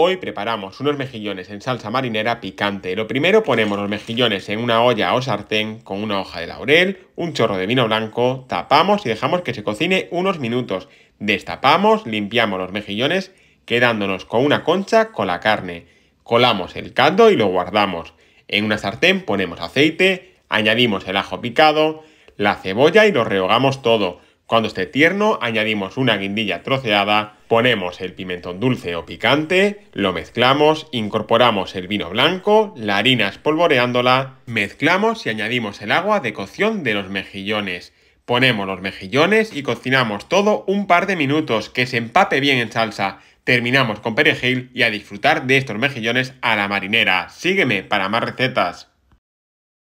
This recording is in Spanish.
Hoy preparamos unos mejillones en salsa marinera picante. Lo primero ponemos los mejillones en una olla o sartén con una hoja de laurel, un chorro de vino blanco, tapamos y dejamos que se cocine unos minutos. Destapamos, limpiamos los mejillones quedándonos con una concha con la carne. Colamos el caldo y lo guardamos. En una sartén ponemos aceite, añadimos el ajo picado, la cebolla y lo rehogamos todo. Cuando esté tierno, añadimos una guindilla troceada, ponemos el pimentón dulce o picante, lo mezclamos, incorporamos el vino blanco, la harina espolvoreándola, mezclamos y añadimos el agua de cocción de los mejillones. Ponemos los mejillones y cocinamos todo un par de minutos, que se empape bien en salsa. Terminamos con perejil y a disfrutar de estos mejillones a la marinera. Sígueme para más recetas.